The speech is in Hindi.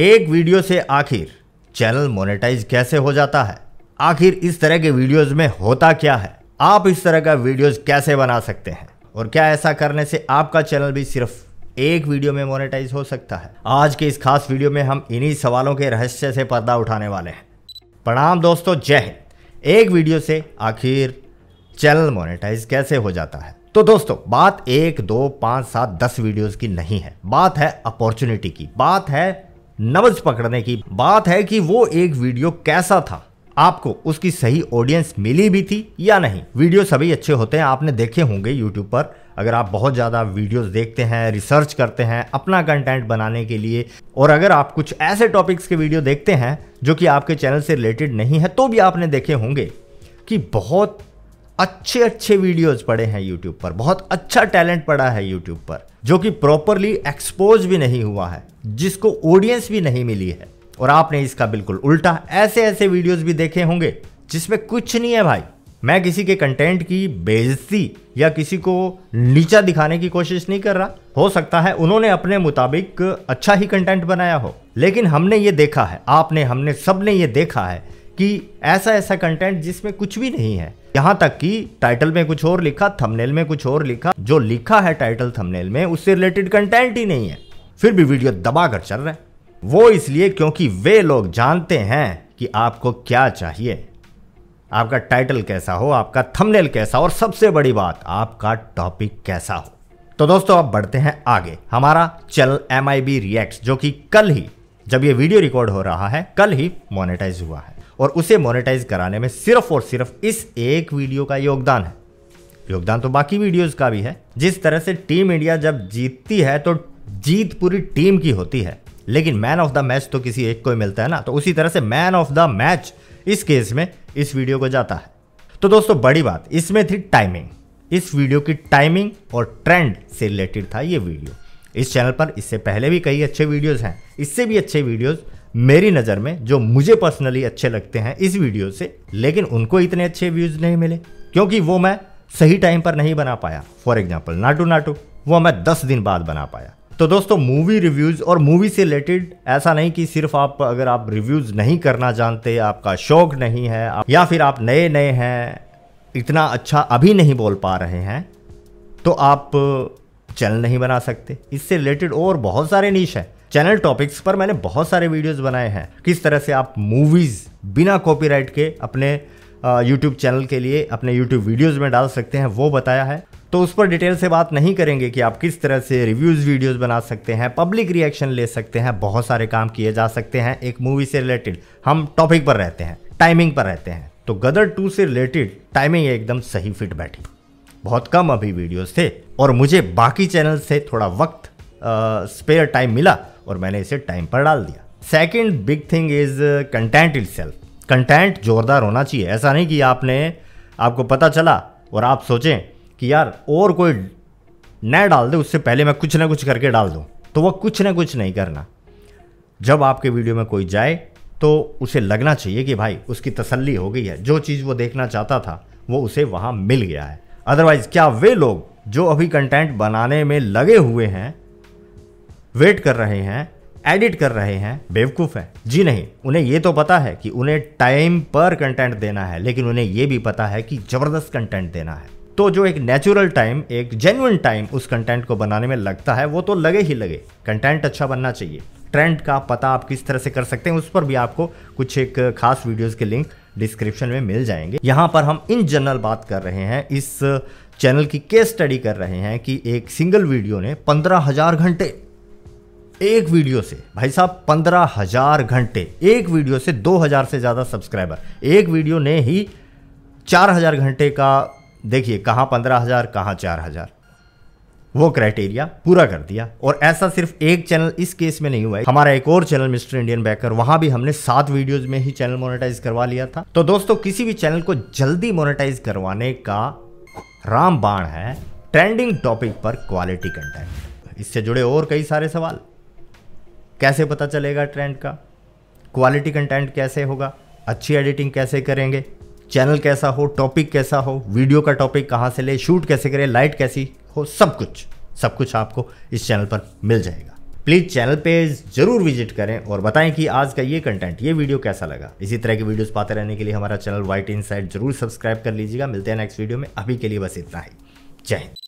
एक वीडियो से आखिर चैनल मोनेटाइज कैसे हो जाता है आखिर इस तरह के वीडियोस में होता क्या है आप इस तरह का वीडियोस कैसे बना सकते हैं और क्या ऐसा करने से आपका चैनल भी सिर्फ एक वीडियो में मोनेटाइज हो सकता है आज के इस खास वीडियो में हम इन्हीं सवालों के रहस्य से पर्दा उठाने वाले हैं प्रणाम दोस्तों जय हिंद एक वीडियो से आखिर चैनल मोनेटाइज कैसे हो जाता है तो दोस्तों बात एक दो पांच सात दस वीडियोस की नहीं है बात है अपॉर्चुनिटी की बात है नब्ज पकड़ने की बात है कि वो एक वीडियो कैसा था आपको उसकी सही ऑडियंस मिली भी थी या नहीं वीडियो सभी अच्छे होते हैं आपने देखे होंगे यूट्यूब पर अगर आप बहुत ज़्यादा वीडियोस देखते हैं रिसर्च करते हैं अपना कंटेंट बनाने के लिए और अगर आप कुछ ऐसे टॉपिक्स के वीडियो देखते हैं जो कि आपके चैनल से रिलेटेड नहीं है तो भी आपने देखे होंगे कि बहुत अच्छे अच्छे वीडियोस पड़े हैं यूट्यूब पर बहुत अच्छा टैलेंट पड़ा है यूट्यूब पर जो कि प्रॉपरली एक्सपोज भी नहीं हुआ है जिसको ऑडियंस भी नहीं मिली है और आपने इसका बिल्कुल उल्टा ऐसे ऐसे वीडियोस भी देखे होंगे जिसमें कुछ नहीं है भाई मैं किसी के कंटेंट की बेजती या किसी को नीचा दिखाने की कोशिश नहीं कर रहा हो सकता है उन्होंने अपने मुताबिक अच्छा ही कंटेंट बनाया हो लेकिन हमने ये देखा है आपने हमने सबने ये देखा है कि ऐसा ऐसा कंटेंट जिसमें कुछ भी नहीं है यहां तक कि टाइटल में कुछ और लिखा थंबनेल में कुछ और लिखा जो लिखा है टाइटल थंबनेल में उससे रिलेटेड कंटेंट ही नहीं है फिर भी वीडियो दबाकर चल रहा है वो इसलिए क्योंकि वे लोग जानते हैं कि आपको क्या चाहिए आपका टाइटल कैसा हो आपका थंबनेल कैसा और सबसे बड़ी बात आपका टॉपिक कैसा हो तो दोस्तों आप बढ़ते हैं आगे हमारा चैनल एम आई बी जो कि कल ही जब ये वीडियो रिकॉर्ड हो रहा है कल ही मोनेटाइज हुआ है और उसे मोनेटाइज कराने में सिर्फ और सिर्फ इस एक वीडियो का योगदान है योगदान तो बाकी वीडियोस का भी है जिस तरह से टीम इंडिया जब जीतती है तो जीत पूरी टीम की होती है लेकिन मैन ऑफ द मैच तो किसी एक को ही मिलता है ना तो उसी तरह से मैन ऑफ द मैच इस केस में इस वीडियो को जाता है तो दोस्तों बड़ी बात इसमें थी टाइमिंग इस वीडियो की टाइमिंग और ट्रेंड से रिलेटेड था ये वीडियो इस चैनल पर इससे पहले भी कई अच्छे वीडियोस हैं इससे भी अच्छे वीडियोस मेरी नज़र में जो मुझे पर्सनली अच्छे लगते हैं इस वीडियो से लेकिन उनको इतने अच्छे व्यूज़ नहीं मिले क्योंकि वो मैं सही टाइम पर नहीं बना पाया फॉर एग्जाम्पल नाटू नाटू वो मैं दस दिन बाद बना पाया तो दोस्तों मूवी रिव्यूज़ और मूवी से रिलेटेड ऐसा नहीं कि सिर्फ आप अगर आप रिव्यूज़ नहीं करना जानते आपका शौक नहीं है या फिर आप नए नए हैं इतना अच्छा अभी नहीं बोल पा रहे हैं तो आप चैनल नहीं बना सकते इससे रिलेटेड और बहुत सारे नीच हैं चैनल टॉपिक्स पर मैंने बहुत सारे वीडियोस बनाए हैं किस तरह से आप मूवीज़ बिना कॉपीराइट के अपने यूट्यूब चैनल के लिए अपने यूट्यूब वीडियोज़ में डाल सकते हैं वो बताया है तो उस पर डिटेल से बात नहीं करेंगे कि आप किस तरह से रिव्यूज़ वीडियोस बना सकते हैं पब्लिक रिएक्शन ले सकते हैं बहुत सारे काम किए जा सकते हैं एक मूवी से रिलेटेड हम टॉपिक पर रहते हैं टाइमिंग पर रहते हैं तो गदर टू से रिलेटेड टाइमिंग एकदम सही फिट बैठी बहुत कम अभी वीडियोस थे और मुझे बाकी चैनल से थोड़ा वक्त स्पेयर टाइम मिला और मैंने इसे टाइम पर डाल दिया second big thing is content it content जोरदार होना चाहिए ऐसा नहीं कि आपने आपको पता चला और आप सोचें कि यार और कोई न डाल दे उससे पहले मैं कुछ ना कुछ करके डाल दूँ तो वह कुछ ना कुछ नहीं करना जब आपके वीडियो में कोई जाए तो उसे लगना चाहिए कि भाई उसकी तसल्ली हो गई है जो चीज़ वो देखना चाहता था वो उसे वहाँ मिल गया है अदरवाइज़ क्या वे लोग जो अभी कंटेंट बनाने में लगे हुए हैं वेट कर रहे हैं एडिट कर रहे हैं बेवकूफ़ है जी नहीं उन्हें ये तो पता है कि उन्हें टाइम पर कंटेंट देना है लेकिन उन्हें ये भी पता है कि ज़बरदस्त कंटेंट देना है तो जो एक नेचुरल टाइम एक जेन्युन टाइम उस कंटेंट को बनाने में लगता है वो तो लगे ही लगे कंटेंट अच्छा बनना चाहिए ट्रेंड का पता आप किस तरह से कर सकते हैं उस पर भी आपको कुछ एक खास वीडियोज के लिंक डिस्क्रिप्शन में मिल जाएंगे यहाँ पर हम इन जनरल बात कर रहे हैं इस चैनल की केस स्टडी कर रहे हैं कि एक सिंगल वीडियो ने पंद्रह हजार घंटे एक वीडियो से भाई साहब पंद्रह हजार घंटे एक वीडियो से दो हजार से ज़्यादा सब्सक्राइबर एक वीडियो ने ही चार हजार घंटे का देखिए कहां पंद्रह हजार कहां चार हजार वो क्राइटेरिया पूरा कर दिया और ऐसा सिर्फ एक चैनल इस केस में नहीं हुआ है हमारा एक और चैनल मिस्टर इंडियन बैकर वहां भी हमने सात वीडियोस में ही चैनल मोनेटाइज करवा लिया था तो दोस्तों किसी भी चैनल को जल्दी मोनेटाइज करवाने का रामबाण है ट्रेंडिंग टॉपिक पर क्वालिटी कंटेंट इससे जुड़े और कई सारे सवाल कैसे पता चलेगा ट्रेंड का क्वालिटी कंटेंट कैसे होगा अच्छी एडिटिंग कैसे करेंगे चैनल कैसा हो टॉपिक कैसा हो वीडियो का टॉपिक कहाँ से ले शूट कैसे करें लाइट कैसी हो सब कुछ सब कुछ आपको इस चैनल पर मिल जाएगा प्लीज़ चैनल पे ज़रूर विजिट करें और बताएं कि आज का ये कंटेंट ये वीडियो कैसा लगा इसी तरह के वीडियोस पाते रहने के लिए हमारा चैनल व्हाइट इन जरूर सब्सक्राइब कर लीजिएगा मिलते हैं नेक्स्ट वीडियो में अभी के लिए बस इतना ही जय हिंद